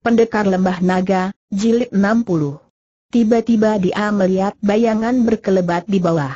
Pendekar Lembah Naga, Jilid 60 Tiba-tiba dia melihat bayangan berkelebat di bawah.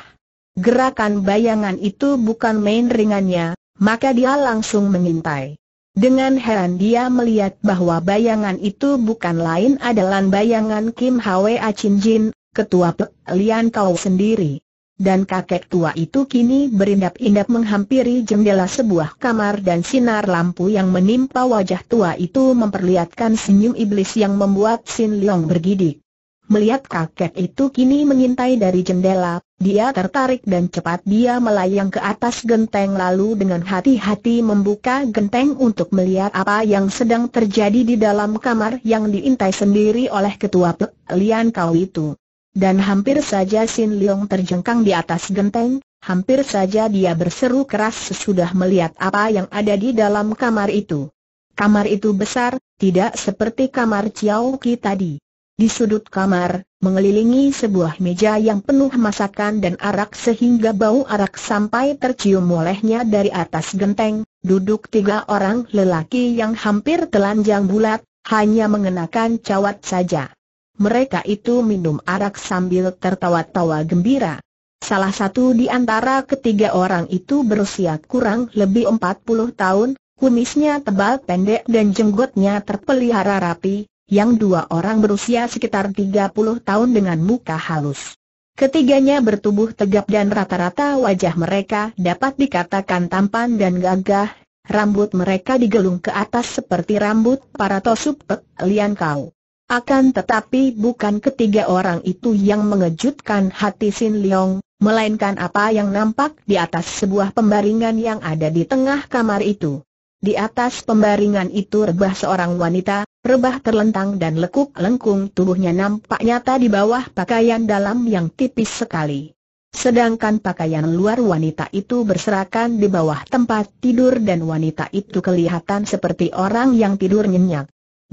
Gerakan bayangan itu bukan main ringannya, maka dia langsung mengintai. Dengan heran dia melihat bahwa bayangan itu bukan lain adalah bayangan Kim Hwa Chin Jin, ketua Pek Lian Kau sendiri. Dan kakek tua itu kini berindap-indap menghampiri jendela sebuah kamar dan sinar lampu yang menimpa wajah tua itu memperlihatkan senyum iblis yang membuat Sin Leong bergidik. Melihat kakek itu kini mengintai dari jendela, dia tertarik dan cepat dia melayang ke atas genteng lalu dengan hati-hati membuka genteng untuk melihat apa yang sedang terjadi di dalam kamar yang diintai sendiri oleh ketua Pek Lian Kau itu. Dan hampir saja Sin Leong terjengkang di atas genteng, hampir saja dia berseru keras sesudah melihat apa yang ada di dalam kamar itu. Kamar itu besar, tidak seperti kamar Chiao Ki tadi. Di sudut kamar, mengelilingi sebuah meja yang penuh masakan dan arak sehingga bau arak sampai tercium olehnya dari atas genteng, duduk tiga orang lelaki yang hampir telanjang bulat, hanya mengenakan cawat saja mereka itu minum arak sambil tertawa-tawa gembira. Salah satu di antara ketiga orang itu berusia kurang lebih 40 tahun, kumisnya tebal pendek dan jenggotnya terpelihara rapi, yang dua orang berusia sekitar 30 tahun dengan muka halus. Ketiganya bertubuh tegap dan rata-rata wajah mereka dapat dikatakan tampan dan gagah, rambut mereka digelung ke atas seperti rambut para tosupek eh, lian kau. Akan tetapi bukan ketiga orang itu yang mengejutkan hati Sin Leong, melainkan apa yang nampak di atas sebuah pembaringan yang ada di tengah kamar itu. Di atas pembaringan itu rebah seorang wanita, rebah terlentang dan lekuk-lengkung tubuhnya nampak nyata di bawah pakaian dalam yang tipis sekali. Sedangkan pakaian luar wanita itu berserakan di bawah tempat tidur dan wanita itu kelihatan seperti orang yang tidur nyenyak.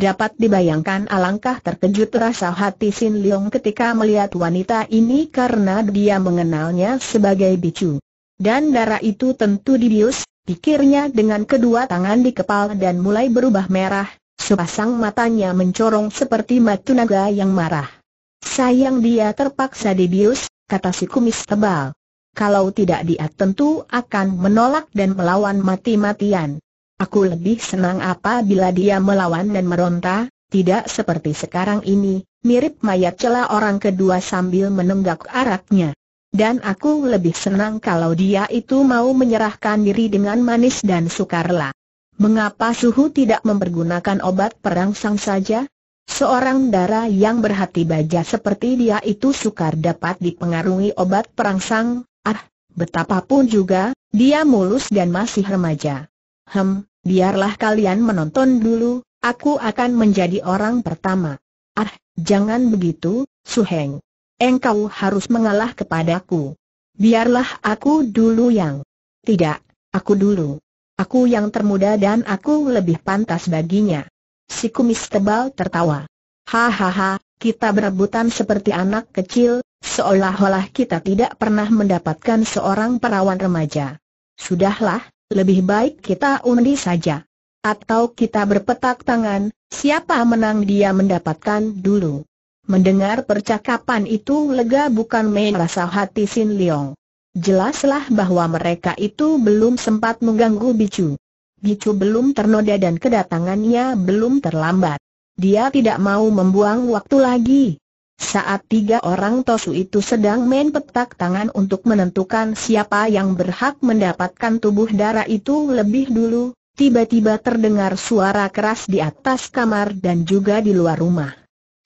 Dapat dibayangkan alangkah terkejut rasa hati Sin Leong ketika melihat wanita ini karena dia mengenalnya sebagai bicu. Dan darah itu tentu dibius, pikirnya dengan kedua tangan di kepala dan mulai berubah merah, sepasang matanya mencorong seperti mata naga yang marah. Sayang dia terpaksa dibius, kata si kumis tebal. Kalau tidak dia tentu akan menolak dan melawan mati-matian. Aku lebih senang apabila dia melawan dan meronta, tidak seperti sekarang ini, mirip mayat celah orang kedua sambil menenggak araknya. Dan aku lebih senang kalau dia itu mau menyerahkan diri dengan manis dan sukarela. Mengapa Suhu tidak mempergunakan obat perangsang saja? Seorang dara yang berhati baja seperti dia itu sukar dapat dipengaruhi obat perangsang, ah, betapapun juga, dia mulus dan masih remaja. Hem, biarlah kalian menonton dulu, aku akan menjadi orang pertama. Ah, jangan begitu, Suheng. Engkau harus mengalah kepadaku. Biarlah aku dulu yang... Tidak, aku dulu. Aku yang termuda dan aku lebih pantas baginya. Si kumis tebal tertawa. Hahaha, kita berebutan seperti anak kecil, seolah-olah kita tidak pernah mendapatkan seorang perawan remaja. Sudahlah, lebih baik kita undi saja. Atau kita berpetak tangan, siapa menang dia mendapatkan dulu. Mendengar percakapan itu lega bukan main rasa hati Sin Leong. Jelaslah bahwa mereka itu belum sempat mengganggu Bicu. Bicu belum ternoda dan kedatangannya belum terlambat. Dia tidak mau membuang waktu lagi. Saat tiga orang Tosu itu sedang main petak tangan untuk menentukan siapa yang berhak mendapatkan tubuh darah itu lebih dulu, tiba-tiba terdengar suara keras di atas kamar dan juga di luar rumah.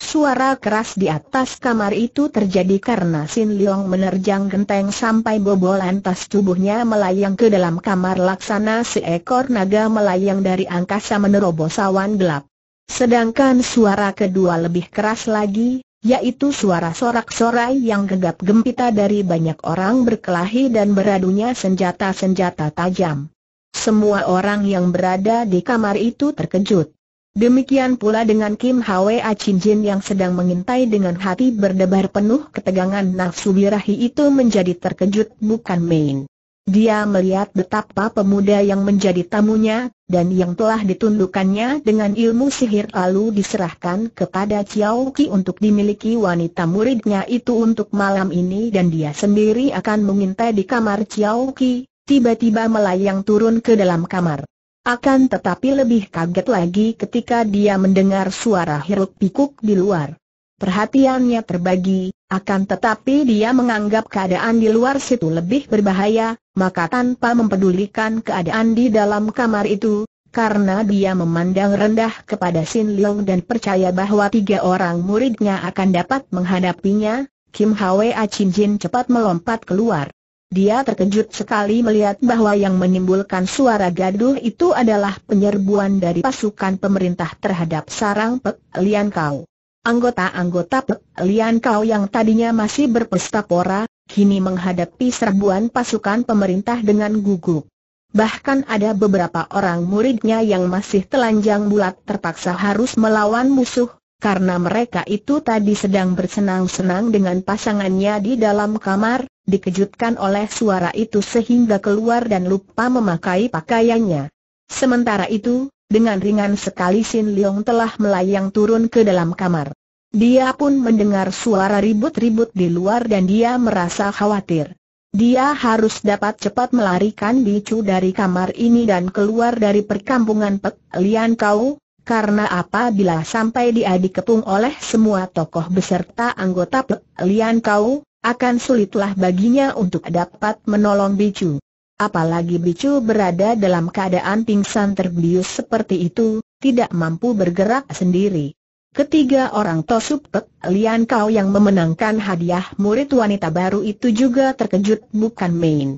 Suara keras di atas kamar itu terjadi karena Sin Leong menerjang genteng sampai bobolan tas tubuhnya melayang ke dalam kamar laksana seekor naga melayang dari angkasa menerobos awan gelap. Sedangkan suara kedua lebih keras lagi, yaitu suara sorak-sorai yang gegap gempita dari banyak orang berkelahi dan beradunya senjata-senjata tajam. Semua orang yang berada di kamar itu terkejut. Demikian pula dengan Kim Hwa Chin Jin yang sedang mengintai dengan hati berdebar penuh ketegangan nafsu birahi itu menjadi terkejut bukan main. Dia melihat betapa pemuda yang menjadi tamunya, dan yang telah ditundukkannya dengan ilmu sihir lalu diserahkan kepada Chiao Ki untuk dimiliki wanita muridnya itu untuk malam ini dan dia sendiri akan mengintai di kamar Chiao Ki, tiba-tiba melayang turun ke dalam kamar. Akan tetapi lebih kaget lagi ketika dia mendengar suara hiruk pikuk di luar. Perhatiannya terbagi, akan tetapi dia menganggap keadaan di luar situ lebih berbahaya, maka tanpa mempedulikan keadaan di dalam kamar itu, karena dia memandang rendah kepada Sin Leong dan percaya bahwa tiga orang muridnya akan dapat menghadapinya, Kim Hwa Chin Jin cepat melompat keluar. Dia terkejut sekali melihat bahwa yang menimbulkan suara gaduh itu adalah penyerbuan dari pasukan pemerintah terhadap sarang Pek Lian Kau. Anggota-anggota Lian Kau yang tadinya masih berpesta pora, kini menghadapi serbuan pasukan pemerintah dengan gugup. Bahkan ada beberapa orang muridnya yang masih telanjang bulat terpaksa harus melawan musuh, karena mereka itu tadi sedang bersenang-senang dengan pasangannya di dalam kamar, dikejutkan oleh suara itu sehingga keluar dan lupa memakai pakaiannya. Sementara itu, dengan ringan sekali Sin Leong telah melayang turun ke dalam kamar. Dia pun mendengar suara ribut-ribut di luar dan dia merasa khawatir. Dia harus dapat cepat melarikan Bicu dari kamar ini dan keluar dari perkampungan Pek Lian Kau, karena apabila sampai dia dikepung oleh semua tokoh beserta anggota Pek Lian Kau, akan sulitlah baginya untuk dapat menolong Bicu. Apalagi Bicu berada dalam keadaan pingsan terbius seperti itu, tidak mampu bergerak sendiri. Ketiga orang Pek Lian Kau yang memenangkan hadiah murid wanita baru itu juga terkejut bukan main.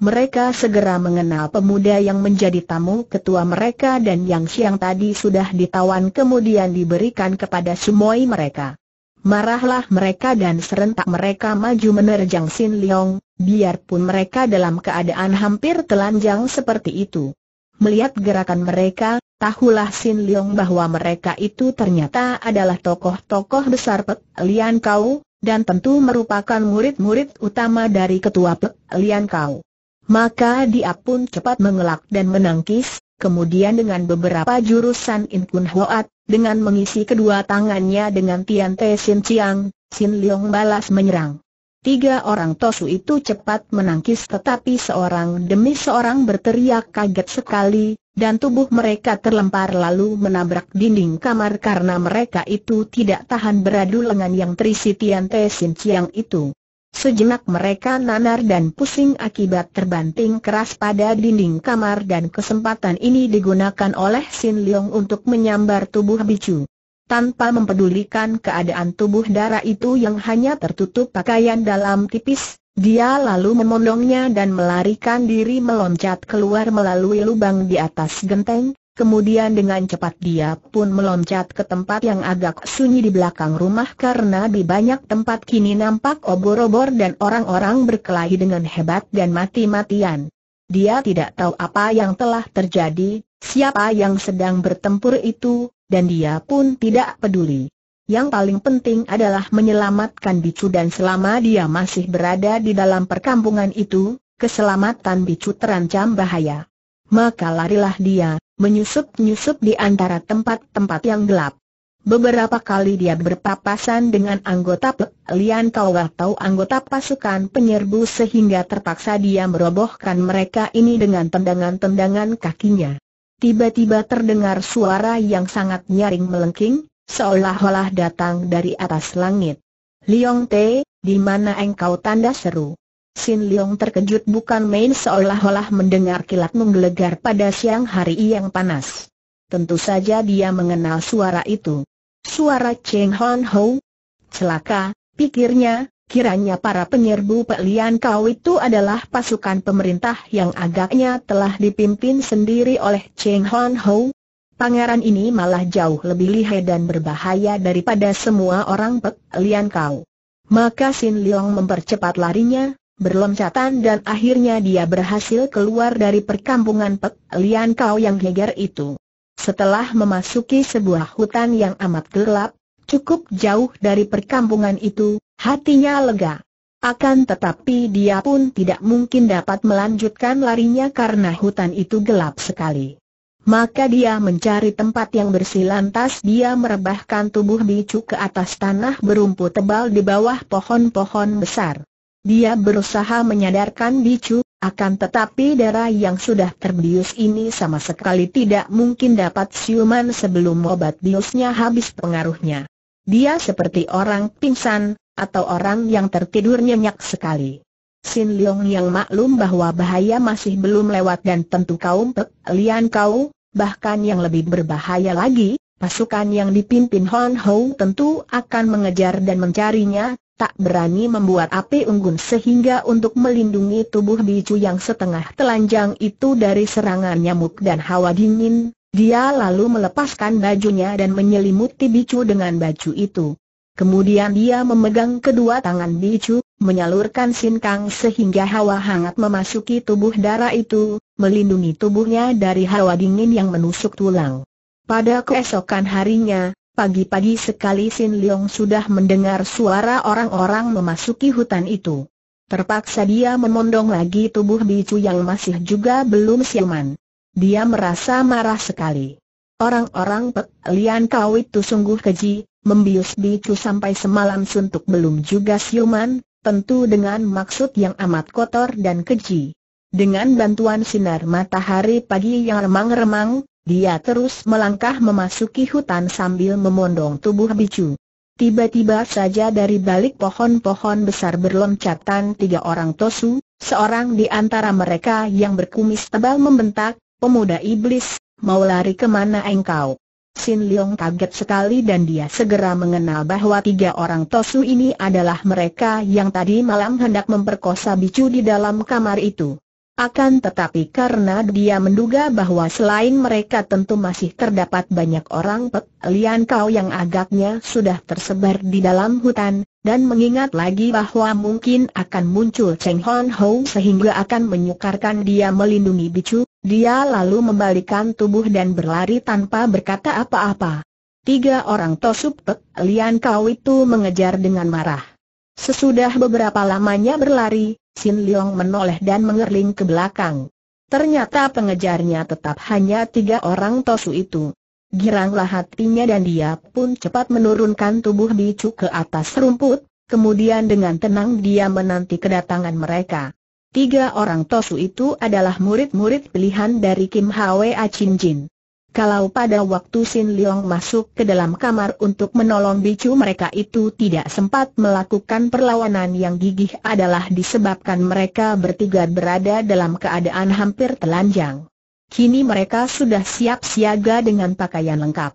Mereka segera mengenal pemuda yang menjadi tamu ketua mereka dan yang siang tadi sudah ditawan kemudian diberikan kepada semua mereka. Marahlah mereka dan serentak mereka maju menerjang Sin Leong, biarpun mereka dalam keadaan hampir telanjang seperti itu. Melihat gerakan mereka, tahulah Sin Leong bahwa mereka itu ternyata adalah tokoh-tokoh besar Pek Lian Kau, dan tentu merupakan murid-murid utama dari ketua Pek Lian Kau. Maka dia pun cepat mengelak dan menangkis, kemudian dengan beberapa jurusan In Inkun Hoat, dengan mengisi kedua tangannya dengan Tian Te Sin Chiang, Sin Leong balas menyerang. Tiga orang tosu itu cepat menangkis tetapi seorang demi seorang berteriak kaget sekali, dan tubuh mereka terlempar lalu menabrak dinding kamar karena mereka itu tidak tahan beradu lengan yang terisi Tian Te Sin Chiang itu. Sejenak mereka nanar dan pusing akibat terbanting keras pada dinding kamar dan kesempatan ini digunakan oleh Sin Leong untuk menyambar tubuh Bicu. Tanpa mempedulikan keadaan tubuh darah itu yang hanya tertutup pakaian dalam tipis, dia lalu memondongnya dan melarikan diri meloncat keluar melalui lubang di atas genteng, Kemudian dengan cepat dia pun meloncat ke tempat yang agak sunyi di belakang rumah karena di banyak tempat kini nampak obor-obor dan orang-orang berkelahi dengan hebat dan mati-matian. Dia tidak tahu apa yang telah terjadi, siapa yang sedang bertempur itu, dan dia pun tidak peduli. Yang paling penting adalah menyelamatkan Bicu dan selama dia masih berada di dalam perkampungan itu, keselamatan Bicu terancam bahaya maka larilah dia, menyusup-nyusup di antara tempat-tempat yang gelap. Beberapa kali dia berpapasan dengan anggota Pek Lian Kau atau anggota pasukan penyerbu sehingga terpaksa dia merobohkan mereka ini dengan tendangan-tendangan kakinya. Tiba-tiba terdengar suara yang sangat nyaring melengking, seolah-olah datang dari atas langit. Liong Te, di mana engkau tanda seru? Sin Leong terkejut bukan main seolah-olah mendengar kilat menggelegar pada siang hari yang panas. Tentu saja dia mengenal suara itu. Suara Cheng Hon Ho. Celaka, pikirnya, kiranya para penyerbu Pek Lian Kau itu adalah pasukan pemerintah yang agaknya telah dipimpin sendiri oleh Cheng Hon Ho. Pangeran ini malah jauh lebih lihai dan berbahaya daripada semua orang Pek Lian Kau. Maka Sin Leong mempercepat larinya, berloncatan dan akhirnya dia berhasil keluar dari perkampungan Pek Lian Kau yang geger itu. Setelah memasuki sebuah hutan yang amat gelap, cukup jauh dari perkampungan itu, hatinya lega. Akan tetapi dia pun tidak mungkin dapat melanjutkan larinya karena hutan itu gelap sekali. Maka dia mencari tempat yang bersih lantas dia merebahkan tubuh bicu ke atas tanah berumput tebal di bawah pohon-pohon besar. Dia berusaha menyadarkan Bicu, akan tetapi darah yang sudah terbius ini sama sekali tidak mungkin dapat siuman sebelum obat biusnya habis pengaruhnya. Dia seperti orang pingsan, atau orang yang tertidur nyenyak sekali. Sin Leong yang maklum bahwa bahaya masih belum lewat dan tentu kaum Pek Lian Kau, bahkan yang lebih berbahaya lagi, pasukan yang dipimpin Hon Ho tentu akan mengejar dan mencarinya, tak berani membuat api unggun sehingga untuk melindungi tubuh bicu yang setengah telanjang itu dari serangan nyamuk dan hawa dingin, dia lalu melepaskan bajunya dan menyelimuti bicu dengan baju itu. Kemudian dia memegang kedua tangan bicu, menyalurkan sinkang sehingga hawa hangat memasuki tubuh darah itu, melindungi tubuhnya dari hawa dingin yang menusuk tulang. Pada keesokan harinya, Pagi-pagi sekali Sin Leong sudah mendengar suara orang-orang memasuki hutan itu. Terpaksa dia memondong lagi tubuh Bicu yang masih juga belum siuman. Dia merasa marah sekali. Orang-orang Pek Lian Kau itu sungguh keji, membius Bicu sampai semalam suntuk belum juga siuman, tentu dengan maksud yang amat kotor dan keji. Dengan bantuan sinar matahari pagi yang remang-remang, dia terus melangkah memasuki hutan sambil memondong tubuh bicu. Tiba-tiba saja dari balik pohon-pohon besar berloncatan tiga orang tosu, seorang di antara mereka yang berkumis tebal membentak, pemuda iblis, mau lari kemana engkau? Sin Leong kaget sekali dan dia segera mengenal bahwa tiga orang tosu ini adalah mereka yang tadi malam hendak memperkosa bicu di dalam kamar itu. Akan tetapi karena dia menduga bahwa selain mereka tentu masih terdapat banyak orang Pek Lian Kau yang agaknya sudah tersebar di dalam hutan, dan mengingat lagi bahwa mungkin akan muncul Cheng Hon Ho sehingga akan menyukarkan dia melindungi Bicu, dia lalu membalikan tubuh dan berlari tanpa berkata apa-apa. Tiga orang Tosup Pek Lian Kau itu mengejar dengan marah. Sesudah beberapa lamanya berlari, Sin Leong menoleh dan mengerling ke belakang. Ternyata pengejarnya tetap hanya tiga orang tosu itu. Giranglah hatinya dan dia pun cepat menurunkan tubuh bicu ke atas rumput, kemudian dengan tenang dia menanti kedatangan mereka. Tiga orang tosu itu adalah murid-murid pilihan dari Kim Hwa Chin Jin. Kalau pada waktu Sin Leong masuk ke dalam kamar untuk menolong bicu mereka itu tidak sempat melakukan perlawanan yang gigih adalah disebabkan mereka bertiga berada dalam keadaan hampir telanjang. Kini mereka sudah siap siaga dengan pakaian lengkap.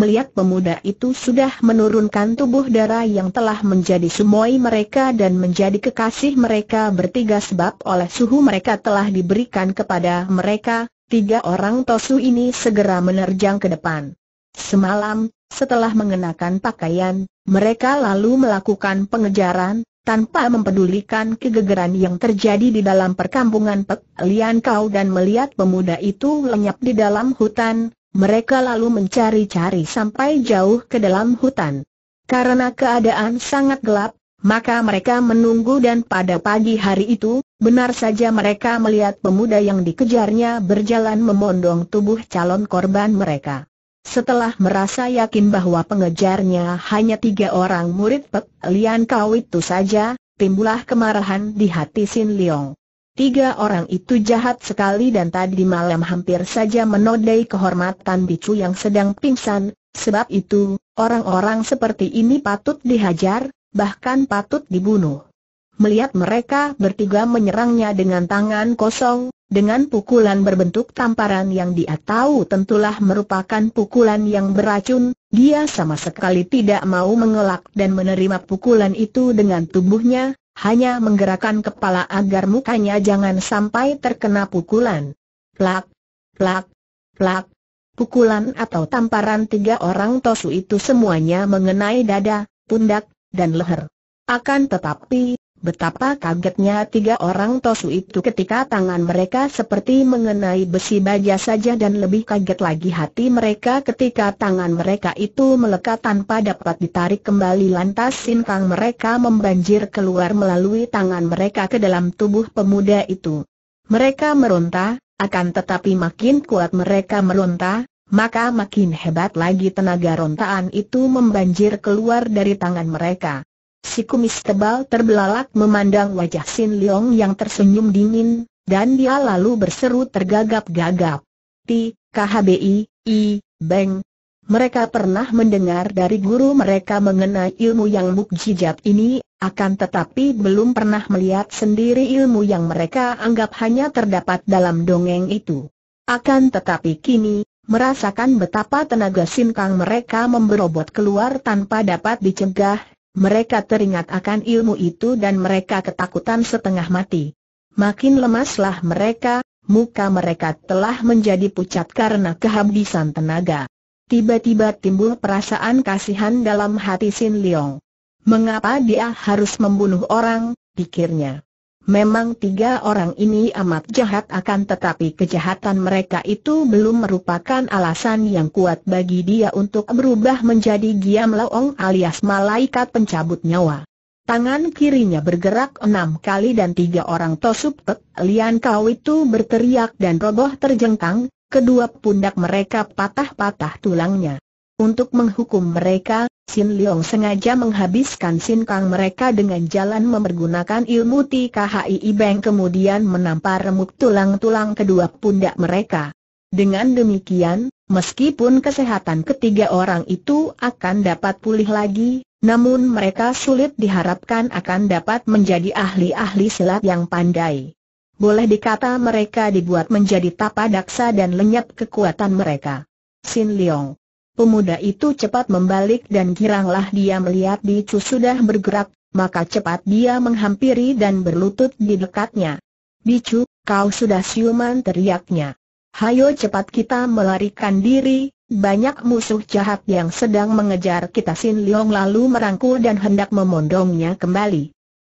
Melihat pemuda itu sudah menurunkan tubuh darah yang telah menjadi sumoi mereka dan menjadi kekasih mereka bertiga sebab oleh suhu mereka telah diberikan kepada mereka, Tiga orang Tosu ini segera menerjang ke depan. Semalam, setelah mengenakan pakaian, mereka lalu melakukan pengejaran, tanpa mempedulikan kegegeran yang terjadi di dalam perkampungan Pek Lian Kau dan melihat pemuda itu lenyap di dalam hutan, mereka lalu mencari-cari sampai jauh ke dalam hutan. Karena keadaan sangat gelap, maka mereka menunggu dan pada pagi hari itu, benar saja mereka melihat pemuda yang dikejarnya berjalan memondong tubuh calon korban mereka. Setelah merasa yakin bahwa pengejarnya hanya tiga orang murid Pek Lian Kau itu saja, timbulah kemarahan di hati Sin Leong. Tiga orang itu jahat sekali dan tadi malam hampir saja menodai kehormatan bicu yang sedang pingsan, sebab itu, orang-orang seperti ini patut dihajar, bahkan patut dibunuh. Melihat mereka bertiga menyerangnya dengan tangan kosong, dengan pukulan berbentuk tamparan yang dia tahu tentulah merupakan pukulan yang beracun, dia sama sekali tidak mau mengelak dan menerima pukulan itu dengan tubuhnya, hanya menggerakkan kepala agar mukanya jangan sampai terkena pukulan. Plak, plak, plak. Pukulan atau tamparan tiga orang tosu itu semuanya mengenai dada, pundak, dan leher. Akan tetapi, betapa kagetnya tiga orang tosu itu ketika tangan mereka seperti mengenai besi baja saja dan lebih kaget lagi hati mereka ketika tangan mereka itu melekat tanpa dapat ditarik kembali lantas sinkang mereka membanjir keluar melalui tangan mereka ke dalam tubuh pemuda itu. Mereka meronta, akan tetapi makin kuat mereka meronta, maka makin hebat lagi tenaga rontaan itu membanjir keluar dari tangan mereka. Si kumis tebal terbelalak memandang wajah Sin Leong yang tersenyum dingin, dan dia lalu berseru tergagap-gagap. Ti, KHBI, I, Beng. Mereka pernah mendengar dari guru mereka mengenai ilmu yang mukjizat ini, akan tetapi belum pernah melihat sendiri ilmu yang mereka anggap hanya terdapat dalam dongeng itu. Akan tetapi kini, Merasakan betapa tenaga sinkang mereka memberobot keluar tanpa dapat dicegah, mereka teringat akan ilmu itu dan mereka ketakutan setengah mati. Makin lemaslah mereka, muka mereka telah menjadi pucat karena kehabisan tenaga. Tiba-tiba timbul perasaan kasihan dalam hati Sin Leong. Mengapa dia harus membunuh orang, pikirnya. Memang tiga orang ini amat jahat akan tetapi kejahatan mereka itu belum merupakan alasan yang kuat bagi dia untuk berubah menjadi Giam Laong alias malaikat pencabut nyawa. Tangan kirinya bergerak enam kali dan tiga orang Tosup Pek Lian Kau itu berteriak dan roboh terjengkang, kedua pundak mereka patah-patah tulangnya. Untuk menghukum mereka, Sin Leong sengaja menghabiskan Sin Kang mereka dengan jalan memergunakan ilmu TKHI Beng kemudian menampar remuk tulang-tulang kedua pundak mereka. Dengan demikian, meskipun kesehatan ketiga orang itu akan dapat pulih lagi, namun mereka sulit diharapkan akan dapat menjadi ahli-ahli silat yang pandai. Boleh dikata mereka dibuat menjadi tapa daksa dan lenyap kekuatan mereka. Sin Leong Pemuda itu cepat membalik dan giranglah dia melihat Bicu sudah bergerak, maka cepat dia menghampiri dan berlutut di dekatnya. Bicu, kau sudah siuman teriaknya. Hayo cepat kita melarikan diri, banyak musuh jahat yang sedang mengejar kita Sin Leong lalu merangkul dan hendak memondongnya kembali.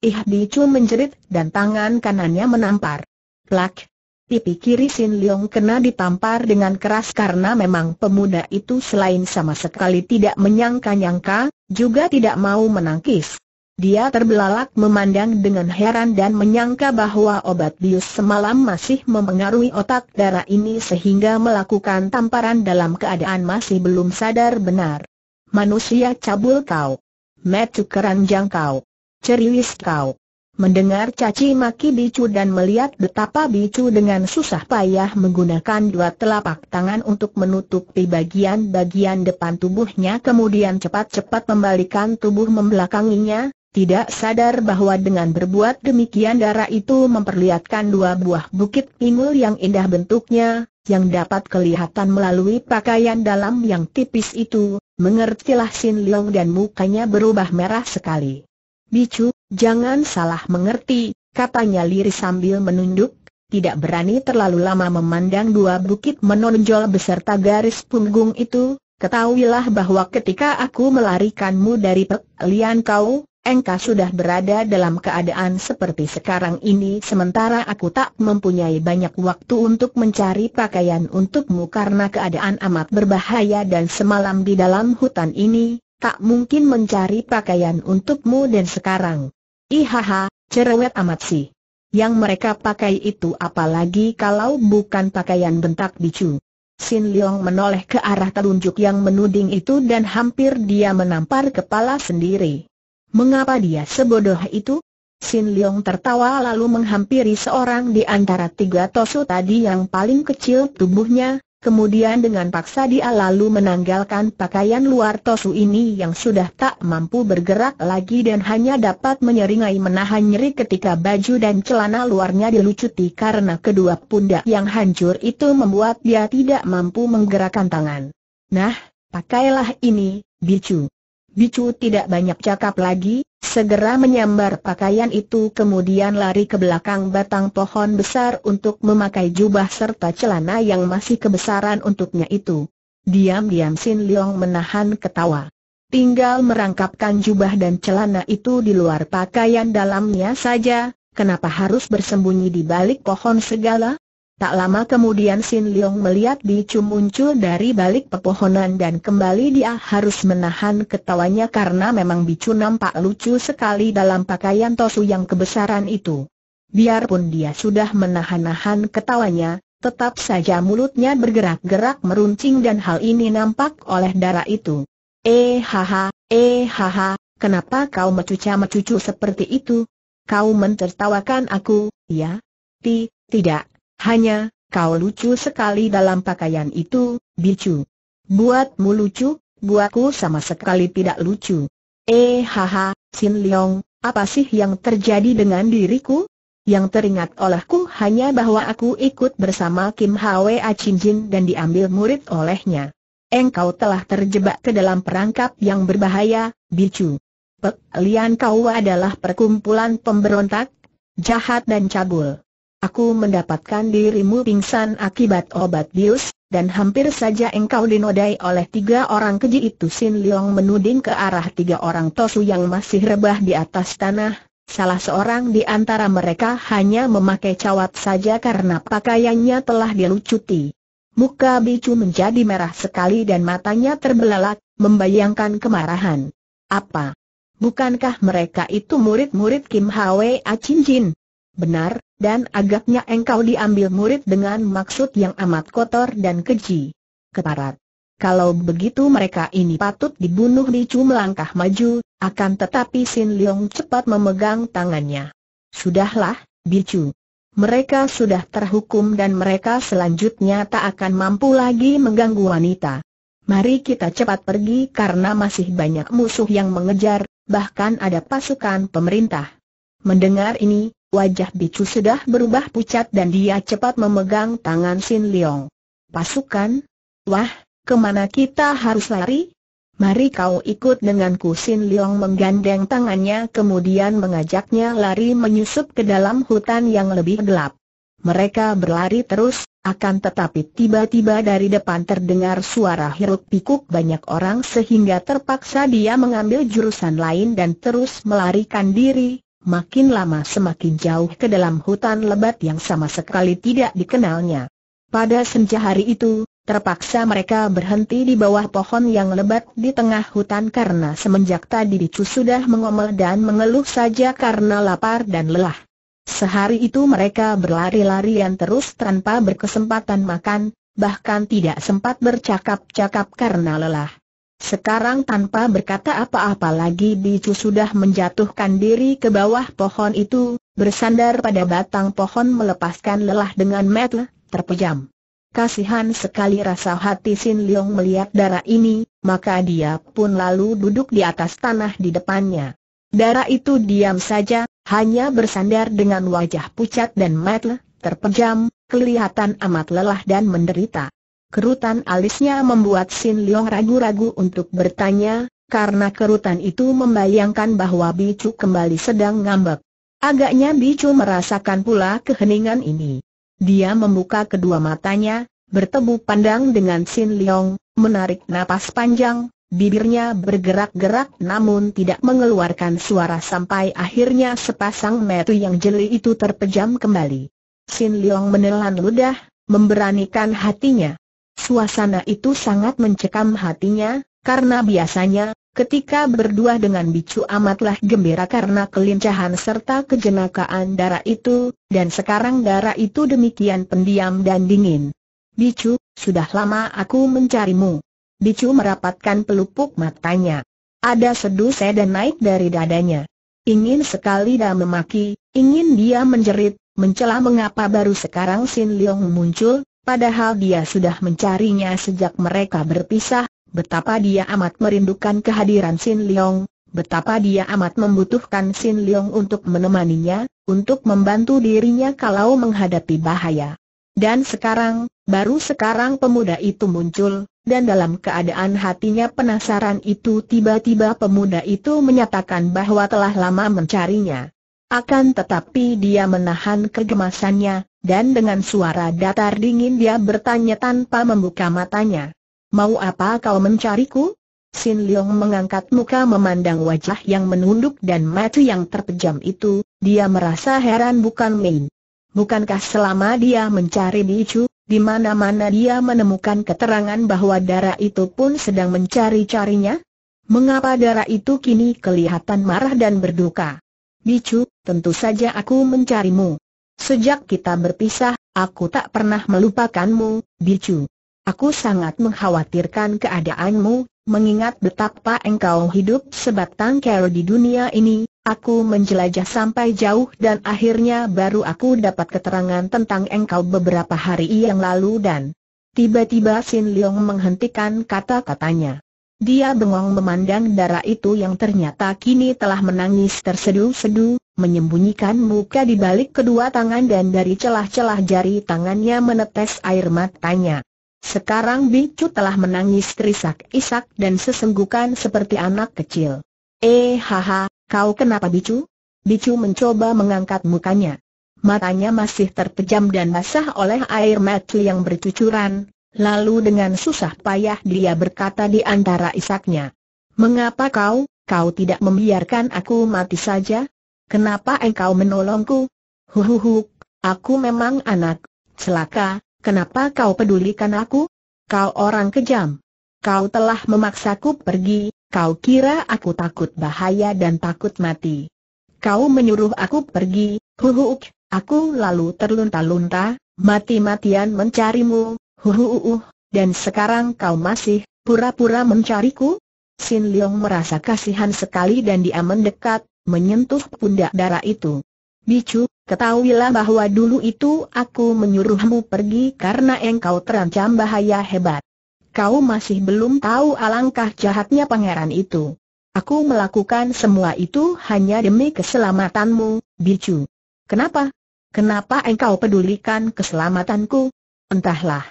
Ih Bicu menjerit dan tangan kanannya menampar. Plak, Pipi kiri Sin Leong kena ditampar dengan keras karena memang pemuda itu selain sama sekali tidak menyangka-nyangka, juga tidak mau menangkis. Dia terbelalak memandang dengan heran dan menyangka bahwa obat bius semalam masih memengaruhi otak darah ini sehingga melakukan tamparan dalam keadaan masih belum sadar benar. Manusia cabul kau. Metu keranjang kau. Ceriwis kau. Mendengar caci maki Bicu dan melihat betapa Bicu dengan susah payah menggunakan dua telapak tangan untuk menutupi bagian-bagian depan tubuhnya kemudian cepat-cepat membalikan tubuh membelakanginya, tidak sadar bahwa dengan berbuat demikian darah itu memperlihatkan dua buah bukit pinggul yang indah bentuknya, yang dapat kelihatan melalui pakaian dalam yang tipis itu, mengertilah Sin Leong dan mukanya berubah merah sekali. Bicu, Jangan salah mengerti, katanya Liri sambil menunduk, tidak berani terlalu lama memandang dua bukit menonjol beserta garis punggung itu, ketahuilah bahwa ketika aku melarikanmu dari pelian kau, engkau sudah berada dalam keadaan seperti sekarang ini sementara aku tak mempunyai banyak waktu untuk mencari pakaian untukmu karena keadaan amat berbahaya dan semalam di dalam hutan ini, tak mungkin mencari pakaian untukmu dan sekarang Ihaha, cerewet amat sih. Yang mereka pakai itu apalagi kalau bukan pakaian bentak bicu. Sin Leong menoleh ke arah telunjuk yang menuding itu dan hampir dia menampar kepala sendiri. Mengapa dia sebodoh itu? Sin Leong tertawa lalu menghampiri seorang di antara tiga tosu tadi yang paling kecil tubuhnya, Kemudian dengan paksa dia lalu menanggalkan pakaian luar Tosu ini yang sudah tak mampu bergerak lagi dan hanya dapat menyeringai menahan nyeri ketika baju dan celana luarnya dilucuti karena kedua pundak yang hancur itu membuat dia tidak mampu menggerakkan tangan. Nah, pakailah ini, bicu. Bicu tidak banyak cakap lagi, segera menyambar pakaian itu kemudian lari ke belakang batang pohon besar untuk memakai jubah serta celana yang masih kebesaran untuknya itu. Diam-diam Sin Leong menahan ketawa. Tinggal merangkapkan jubah dan celana itu di luar pakaian dalamnya saja, kenapa harus bersembunyi di balik pohon segala? Tak lama kemudian Sin Leong melihat Bicu muncul dari balik pepohonan dan kembali dia harus menahan ketawanya karena memang Bicu nampak lucu sekali dalam pakaian tosu yang kebesaran itu. Biarpun dia sudah menahan-nahan ketawanya, tetap saja mulutnya bergerak-gerak meruncing dan hal ini nampak oleh darah itu. Eh haha, eh haha, kenapa kau mecuca-mecucu seperti itu? Kau mencertawakan aku, ya? Ti, tidak. Hanya, kau lucu sekali dalam pakaian itu, bicu. Buatmu lucu, buatku sama sekali tidak lucu. Eh haha, Sin Leong, apa sih yang terjadi dengan diriku? Yang teringat olehku hanya bahwa aku ikut bersama Kim Hwa Chin Jin dan diambil murid olehnya. Engkau telah terjebak ke dalam perangkap yang berbahaya, bicu. Pek Lian kau adalah perkumpulan pemberontak, jahat dan cabul. Aku mendapatkan dirimu pingsan akibat obat bius, dan hampir saja engkau dinodai oleh tiga orang keji itu Sin Leong menuding ke arah tiga orang tosu yang masih rebah di atas tanah. Salah seorang di antara mereka hanya memakai cawat saja karena pakaiannya telah dilucuti. Muka Bicu menjadi merah sekali dan matanya terbelalak, membayangkan kemarahan. Apa? Bukankah mereka itu murid-murid Kim Hwa Achin Jin? Benar, dan agaknya engkau diambil murid dengan maksud yang amat kotor dan keji. Keparat. Kalau begitu mereka ini patut dibunuh di cum langkah maju, akan tetapi Sin Leong cepat memegang tangannya. Sudahlah, Bicu. Mereka sudah terhukum dan mereka selanjutnya tak akan mampu lagi mengganggu wanita. Mari kita cepat pergi karena masih banyak musuh yang mengejar, bahkan ada pasukan pemerintah. Mendengar ini, Wajah Bicu sudah berubah pucat dan dia cepat memegang tangan Sin Leong. Pasukan? Wah, kemana kita harus lari? Mari kau ikut denganku Sin Leong menggandeng tangannya kemudian mengajaknya lari menyusup ke dalam hutan yang lebih gelap. Mereka berlari terus, akan tetapi tiba-tiba dari depan terdengar suara hiruk pikuk banyak orang sehingga terpaksa dia mengambil jurusan lain dan terus melarikan diri, makin lama semakin jauh ke dalam hutan lebat yang sama sekali tidak dikenalnya. Pada senja hari itu, terpaksa mereka berhenti di bawah pohon yang lebat di tengah hutan karena semenjak tadi Bicu sudah mengomel dan mengeluh saja karena lapar dan lelah. Sehari itu mereka berlari-larian terus tanpa berkesempatan makan, bahkan tidak sempat bercakap-cakap karena lelah. Sekarang tanpa berkata apa-apa lagi Bicu sudah menjatuhkan diri ke bawah pohon itu, bersandar pada batang pohon melepaskan lelah dengan metel, terpejam. Kasihan sekali rasa hati Sin Leong melihat darah ini, maka dia pun lalu duduk di atas tanah di depannya. Darah itu diam saja, hanya bersandar dengan wajah pucat dan metel, terpejam, kelihatan amat lelah dan menderita. Kerutan alisnya membuat Sin Leong ragu-ragu untuk bertanya, karena kerutan itu membayangkan bahwa Bicu kembali sedang ngambek. Agaknya Bicu merasakan pula keheningan ini. Dia membuka kedua matanya, bertemu pandang dengan Sin Leong, menarik napas panjang, bibirnya bergerak-gerak namun tidak mengeluarkan suara sampai akhirnya sepasang metu yang jeli itu terpejam kembali. Sin Leong menelan ludah, memberanikan hatinya. Suasana itu sangat mencekam hatinya, karena biasanya, ketika berdua dengan Bicu amatlah gembira karena kelincahan serta kejenakaan darah itu, dan sekarang darah itu demikian pendiam dan dingin. Bicu, sudah lama aku mencarimu. Bicu merapatkan pelupuk matanya. Ada seduh sedan naik dari dadanya. Ingin sekali dah memaki, ingin dia menjerit, mencela mengapa baru sekarang Sin Leong muncul, Padahal dia sudah mencarinya sejak mereka berpisah, betapa dia amat merindukan kehadiran Sin Leong, betapa dia amat membutuhkan Sin Leong untuk menemaninya, untuk membantu dirinya kalau menghadapi bahaya. Dan sekarang, baru sekarang pemuda itu muncul, dan dalam keadaan hatinya penasaran itu tiba-tiba pemuda itu menyatakan bahwa telah lama mencarinya. Akan tetapi dia menahan kegemasannya, dan dengan suara datar dingin dia bertanya tanpa membuka matanya. Mau apa kau mencariku? Sin Leong mengangkat muka memandang wajah yang menunduk dan mata yang terpejam itu, dia merasa heran bukan main. Bukankah selama dia mencari Bicu, di mana-mana dia menemukan keterangan bahwa darah itu pun sedang mencari-carinya? Mengapa darah itu kini kelihatan marah dan berduka? Bicu, tentu saja aku mencarimu. Sejak kita berpisah, aku tak pernah melupakanmu, Bicu. Aku sangat mengkhawatirkan keadaanmu, mengingat betapa engkau hidup sebatang kara di dunia ini. Aku menjelajah sampai jauh dan akhirnya baru aku dapat keterangan tentang engkau beberapa hari yang lalu dan tiba-tiba Sin Leong menghentikan kata-katanya. Dia bengong memandang darah itu yang ternyata kini telah menangis tersedu-sedu, menyembunyikan muka di balik kedua tangan dan dari celah-celah jari tangannya menetes air matanya. Sekarang Bicu telah menangis terisak-isak dan sesenggukan seperti anak kecil. Eh haha, kau kenapa Bicu? Bicu mencoba mengangkat mukanya. Matanya masih terpejam dan basah oleh air mati yang bercucuran, Lalu dengan susah payah dia berkata di antara isaknya, Mengapa kau, kau tidak membiarkan aku mati saja? Kenapa engkau menolongku? Huhuhuk, aku memang anak, celaka, kenapa kau pedulikan aku? Kau orang kejam. Kau telah memaksaku pergi, kau kira aku takut bahaya dan takut mati. Kau menyuruh aku pergi, huhuk, aku lalu terlunta-lunta, mati-matian mencarimu, Huhuhuhu, dan sekarang kau masih pura-pura mencariku? Sin Leong merasa kasihan sekali dan dia mendekat, menyentuh pundak darah itu. Bicu, ketahuilah bahwa dulu itu aku menyuruhmu pergi karena engkau terancam bahaya hebat. Kau masih belum tahu alangkah jahatnya pangeran itu. Aku melakukan semua itu hanya demi keselamatanmu, Bicu. Kenapa? Kenapa engkau pedulikan keselamatanku? Entahlah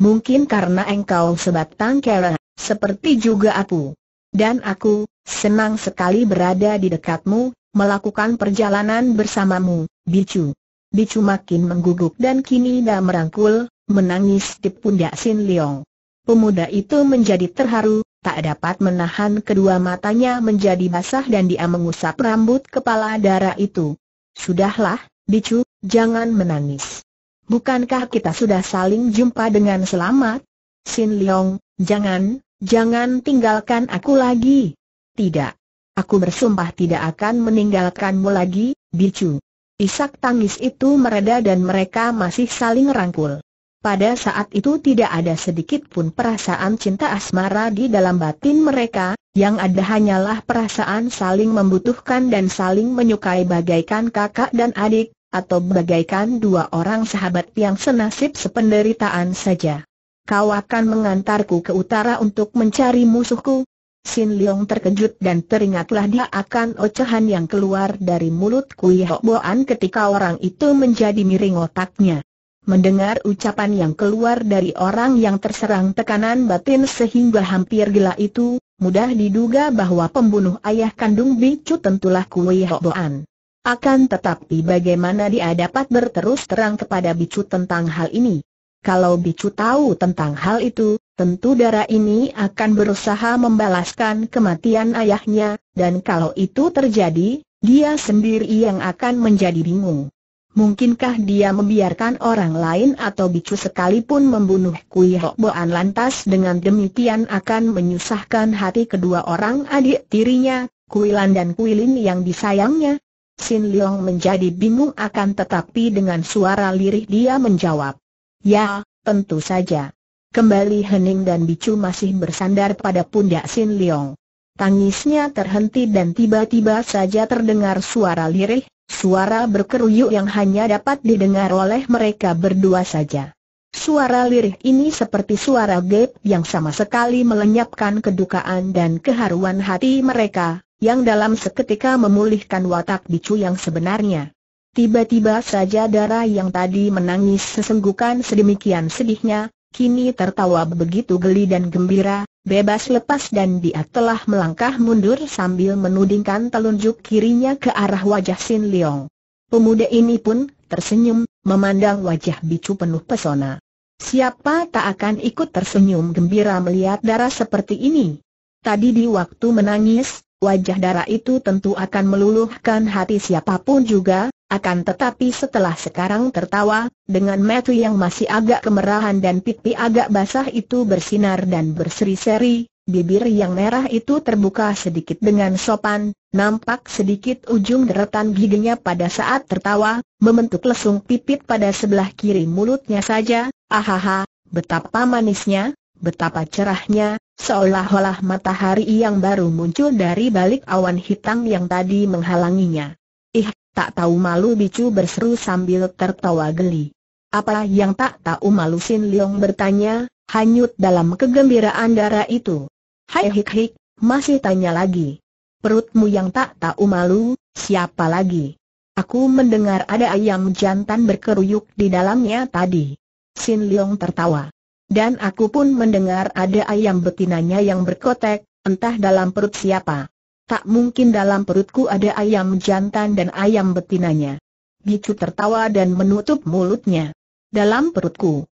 mungkin karena engkau sebatang kera, seperti juga aku. Dan aku, senang sekali berada di dekatmu, melakukan perjalanan bersamamu, Bicu. Bicu makin mengguguk dan kini dah merangkul, menangis di pundak Sin Leong. Pemuda itu menjadi terharu, tak dapat menahan kedua matanya menjadi basah dan dia mengusap rambut kepala darah itu. Sudahlah, Bicu, jangan menangis. Bukankah kita sudah saling jumpa dengan selamat? Sin Leong, jangan, jangan tinggalkan aku lagi. Tidak. Aku bersumpah tidak akan meninggalkanmu lagi, Bicu. Isak tangis itu mereda dan mereka masih saling rangkul. Pada saat itu tidak ada sedikit pun perasaan cinta asmara di dalam batin mereka, yang ada hanyalah perasaan saling membutuhkan dan saling menyukai bagaikan kakak dan adik, atau bagaikan dua orang sahabat yang senasib sependeritaan saja. Kau akan mengantarku ke utara untuk mencari musuhku. Sin Leong terkejut dan teringatlah dia akan ocehan yang keluar dari mulut Kui Hok Boan ketika orang itu menjadi miring otaknya. Mendengar ucapan yang keluar dari orang yang terserang tekanan batin sehingga hampir gila itu, mudah diduga bahwa pembunuh ayah kandung Bicu tentulah Kui Hok Boan. Akan tetapi bagaimana dia dapat berterus terang kepada Bicu tentang hal ini? Kalau Bicu tahu tentang hal itu, tentu darah ini akan berusaha membalaskan kematian ayahnya, dan kalau itu terjadi, dia sendiri yang akan menjadi bingung. Mungkinkah dia membiarkan orang lain atau bicu sekalipun membunuh Kui Hok Boan lantas dengan demikian akan menyusahkan hati kedua orang adik tirinya, Kuilan dan Kuilin yang disayangnya? Sin Leong menjadi bingung akan tetapi dengan suara lirih dia menjawab. Ya, tentu saja. Kembali Hening dan Bicu masih bersandar pada pundak Sin Leong. Tangisnya terhenti dan tiba-tiba saja terdengar suara lirih, suara berkeruyuk yang hanya dapat didengar oleh mereka berdua saja. Suara lirih ini seperti suara gap yang sama sekali melenyapkan kedukaan dan keharuan hati mereka, yang dalam seketika memulihkan watak bicu yang sebenarnya. Tiba-tiba saja darah yang tadi menangis sesenggukan sedemikian sedihnya, kini tertawa begitu geli dan gembira, bebas lepas dan dia telah melangkah mundur sambil menudingkan telunjuk kirinya ke arah wajah Sin Leong. Pemuda ini pun tersenyum, memandang wajah bicu penuh pesona. Siapa tak akan ikut tersenyum gembira melihat darah seperti ini? Tadi di waktu menangis, Wajah darah itu tentu akan meluluhkan hati siapapun juga, akan tetapi setelah sekarang tertawa, dengan metu yang masih agak kemerahan dan pipi agak basah itu bersinar dan berseri-seri, bibir yang merah itu terbuka sedikit dengan sopan, nampak sedikit ujung deretan giginya pada saat tertawa, membentuk lesung pipit pada sebelah kiri mulutnya saja, ahaha, betapa manisnya, betapa cerahnya, Seolah-olah matahari yang baru muncul dari balik awan hitam yang tadi menghalanginya. Ih, tak tahu malu bicu berseru sambil tertawa geli. Apa yang tak tahu malu Sin Leong bertanya, hanyut dalam kegembiraan darah itu. Hai hik hik, masih tanya lagi. Perutmu yang tak tahu malu, siapa lagi? Aku mendengar ada ayam jantan berkeruyuk di dalamnya tadi. Sin Leong tertawa. Dan aku pun mendengar ada ayam betinanya yang berkotek, entah dalam perut siapa. Tak mungkin dalam perutku ada ayam jantan dan ayam betinanya. Bicu tertawa dan menutup mulutnya. Dalam perutku.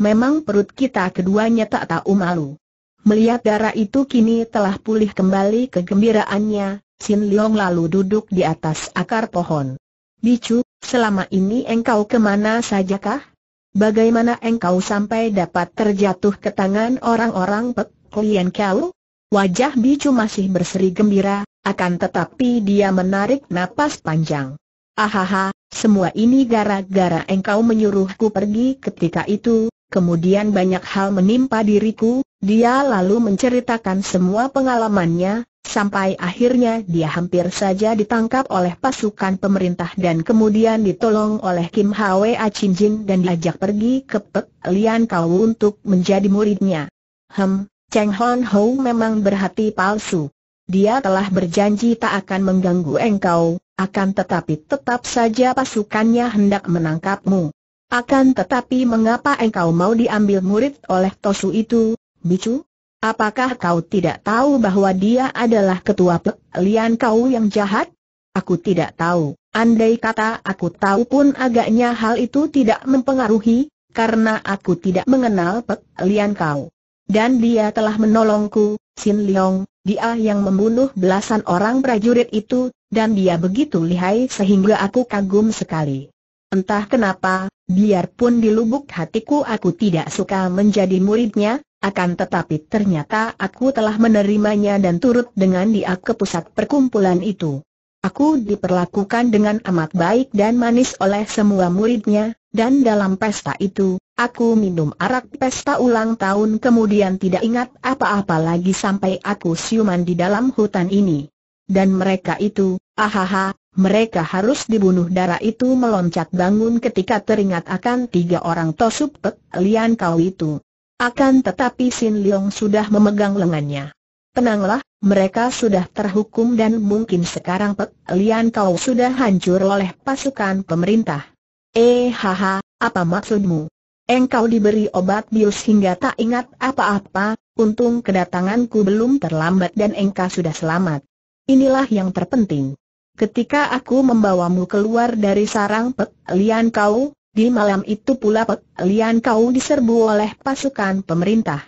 Memang perut kita keduanya tak tahu malu. Melihat darah itu kini telah pulih kembali kegembiraannya, Sin Leong lalu duduk di atas akar pohon. Bicu, selama ini engkau kemana sajakah? Bagaimana engkau sampai dapat terjatuh ke tangan orang-orang pek klien kau? Wajah Bicu masih berseri gembira, akan tetapi dia menarik napas panjang. Ahaha, semua ini gara-gara engkau menyuruhku pergi ketika itu, kemudian banyak hal menimpa diriku, dia lalu menceritakan semua pengalamannya, sampai akhirnya dia hampir saja ditangkap oleh pasukan pemerintah dan kemudian ditolong oleh Kim Hwa Chin Jin dan diajak pergi ke Pek Lian Kau untuk menjadi muridnya. Hem, Cheng Hon Ho memang berhati palsu. Dia telah berjanji tak akan mengganggu engkau, akan tetapi tetap saja pasukannya hendak menangkapmu. Akan tetapi mengapa engkau mau diambil murid oleh Tosu itu, Bicu? Apakah kau tidak tahu bahwa dia adalah ketua pelian kau yang jahat? Aku tidak tahu, andai kata aku tahu pun agaknya hal itu tidak mempengaruhi, karena aku tidak mengenal pelian kau. Dan dia telah menolongku, Sin Leong, dia yang membunuh belasan orang prajurit itu, dan dia begitu lihai sehingga aku kagum sekali. Entah kenapa, biarpun di lubuk hatiku aku tidak suka menjadi muridnya, akan tetapi ternyata aku telah menerimanya dan turut dengan dia ke pusat perkumpulan itu. Aku diperlakukan dengan amat baik dan manis oleh semua muridnya, dan dalam pesta itu, aku minum arak pesta ulang tahun kemudian tidak ingat apa-apa lagi sampai aku siuman di dalam hutan ini. Dan mereka itu, ahaha, mereka harus dibunuh darah itu meloncat bangun ketika teringat akan tiga orang pek lian kau itu. Akan tetapi Sin Leong sudah memegang lengannya. Tenanglah, mereka sudah terhukum dan mungkin sekarang Pek Lian kau sudah hancur oleh pasukan pemerintah. Eh haha, apa maksudmu? Engkau diberi obat bius hingga tak ingat apa-apa, untung kedatanganku belum terlambat dan engkau sudah selamat. Inilah yang terpenting. Ketika aku membawamu keluar dari sarang Pek Lian kau, di malam itu pula Pek Lian Kau diserbu oleh pasukan pemerintah.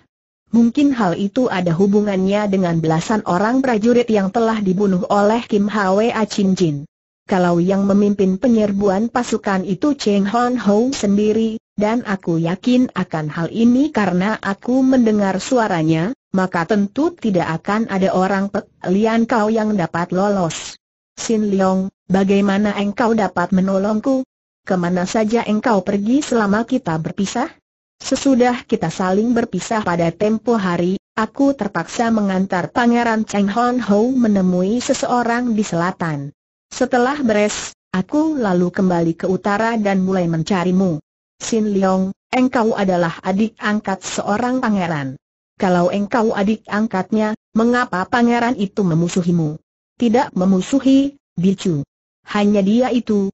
Mungkin hal itu ada hubungannya dengan belasan orang prajurit yang telah dibunuh oleh Kim Hwa Chin Jin. Kalau yang memimpin penyerbuan pasukan itu Cheng Hon Ho sendiri, dan aku yakin akan hal ini karena aku mendengar suaranya, maka tentu tidak akan ada orang Pek Lian Kau yang dapat lolos. Sin Leong, bagaimana engkau dapat menolongku? kemana saja engkau pergi selama kita berpisah? Sesudah kita saling berpisah pada tempo hari, aku terpaksa mengantar Pangeran Cheng Hon Ho menemui seseorang di selatan. Setelah beres, aku lalu kembali ke utara dan mulai mencarimu. Sin Leong, engkau adalah adik angkat seorang pangeran. Kalau engkau adik angkatnya, mengapa pangeran itu memusuhimu? Tidak memusuhi, Bicu. Hanya dia itu,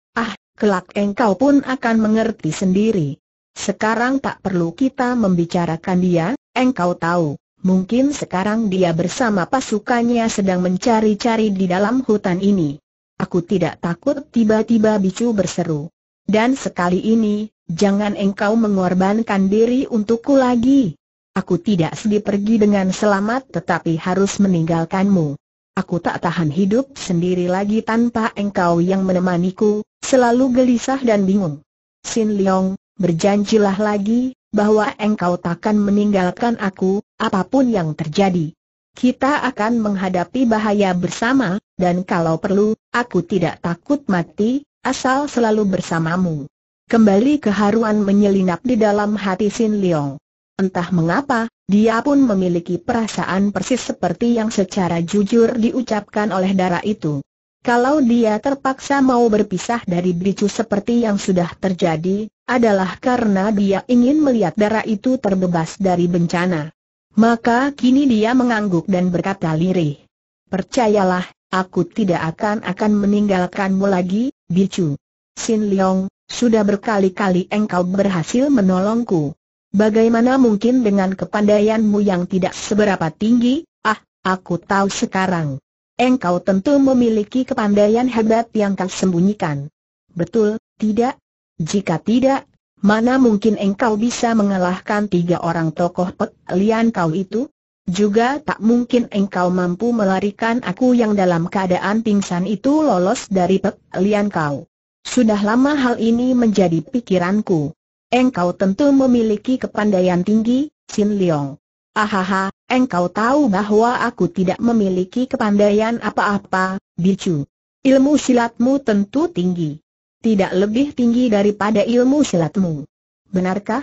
kelak engkau pun akan mengerti sendiri. Sekarang tak perlu kita membicarakan dia, engkau tahu, mungkin sekarang dia bersama pasukannya sedang mencari-cari di dalam hutan ini. Aku tidak takut tiba-tiba bicu berseru. Dan sekali ini, jangan engkau mengorbankan diri untukku lagi. Aku tidak sedih pergi dengan selamat tetapi harus meninggalkanmu. Aku tak tahan hidup sendiri lagi tanpa engkau yang menemaniku, selalu gelisah dan bingung. Sin Leong, berjanjilah lagi, bahwa engkau takkan meninggalkan aku, apapun yang terjadi. Kita akan menghadapi bahaya bersama, dan kalau perlu, aku tidak takut mati, asal selalu bersamamu. Kembali keharuan menyelinap di dalam hati Sin Leong. Entah mengapa, dia pun memiliki perasaan persis seperti yang secara jujur diucapkan oleh darah itu. Kalau dia terpaksa mau berpisah dari Bicu seperti yang sudah terjadi, adalah karena dia ingin melihat darah itu terbebas dari bencana. Maka kini dia mengangguk dan berkata lirih. Percayalah, aku tidak akan akan meninggalkanmu lagi, Bicu. Sin Leong, sudah berkali-kali engkau berhasil menolongku. Bagaimana mungkin dengan kepandaianmu yang tidak seberapa tinggi? Ah, aku tahu sekarang. Engkau tentu memiliki kepandaian hebat yang kau sembunyikan. Betul, tidak? Jika tidak, mana mungkin engkau bisa mengalahkan tiga orang tokoh pek lian kau itu? Juga tak mungkin engkau mampu melarikan aku yang dalam keadaan pingsan itu lolos dari pek lian kau. Sudah lama hal ini menjadi pikiranku. Engkau tentu memiliki kepandaian tinggi, Sin Leong. Ahaha, engkau tahu bahwa aku tidak memiliki kepandaian apa-apa, Bicu. Ilmu silatmu tentu tinggi. Tidak lebih tinggi daripada ilmu silatmu. Benarkah?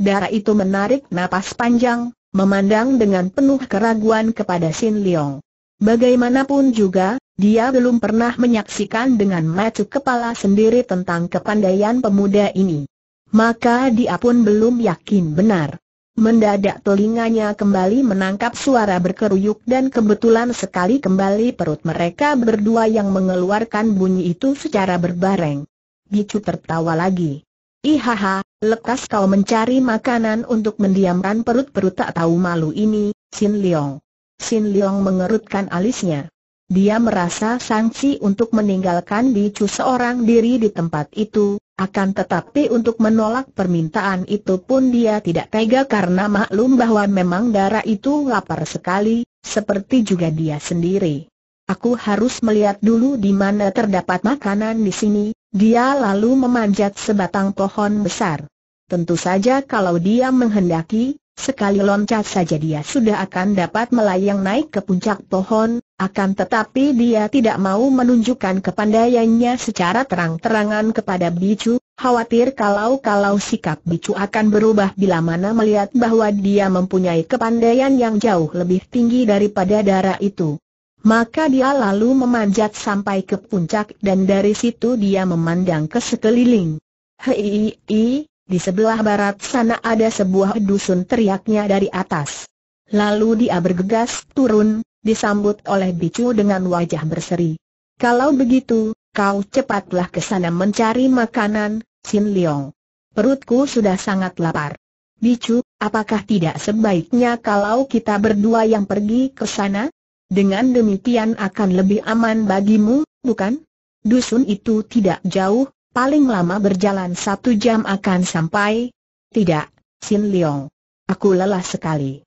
Darah itu menarik napas panjang, memandang dengan penuh keraguan kepada Sin Leong. Bagaimanapun juga, dia belum pernah menyaksikan dengan mata kepala sendiri tentang kepandaian pemuda ini. Maka dia pun belum yakin benar. Mendadak telinganya kembali menangkap suara berkeruyuk dan kebetulan sekali kembali perut mereka berdua yang mengeluarkan bunyi itu secara berbareng. Gicu tertawa lagi. Ihaha, lekas kau mencari makanan untuk mendiamkan perut-perut tak tahu malu ini, Sin Leong. Sin Leong mengerutkan alisnya. Dia merasa sanksi untuk meninggalkan Bicu seorang diri di tempat itu, akan tetapi untuk menolak permintaan itu pun dia tidak tega karena maklum bahwa memang darah itu lapar sekali, seperti juga dia sendiri. Aku harus melihat dulu di mana terdapat makanan di sini, dia lalu memanjat sebatang pohon besar. Tentu saja kalau dia menghendaki, sekali loncat saja dia sudah akan dapat melayang naik ke puncak pohon, akan tetapi dia tidak mau menunjukkan kepandaiannya secara terang-terangan kepada Bicu, khawatir kalau-kalau sikap Bicu akan berubah bila mana melihat bahwa dia mempunyai kepandaian yang jauh lebih tinggi daripada darah itu. Maka dia lalu memanjat sampai ke puncak dan dari situ dia memandang ke sekeliling. Hei, di sebelah barat sana ada sebuah dusun teriaknya dari atas. Lalu dia bergegas turun, disambut oleh Bicu dengan wajah berseri. Kalau begitu, kau cepatlah ke sana mencari makanan, Sin Leong. Perutku sudah sangat lapar. Bicu, apakah tidak sebaiknya kalau kita berdua yang pergi ke sana? Dengan demikian akan lebih aman bagimu, bukan? Dusun itu tidak jauh, paling lama berjalan satu jam akan sampai. Tidak, Sin Leong. Aku lelah sekali.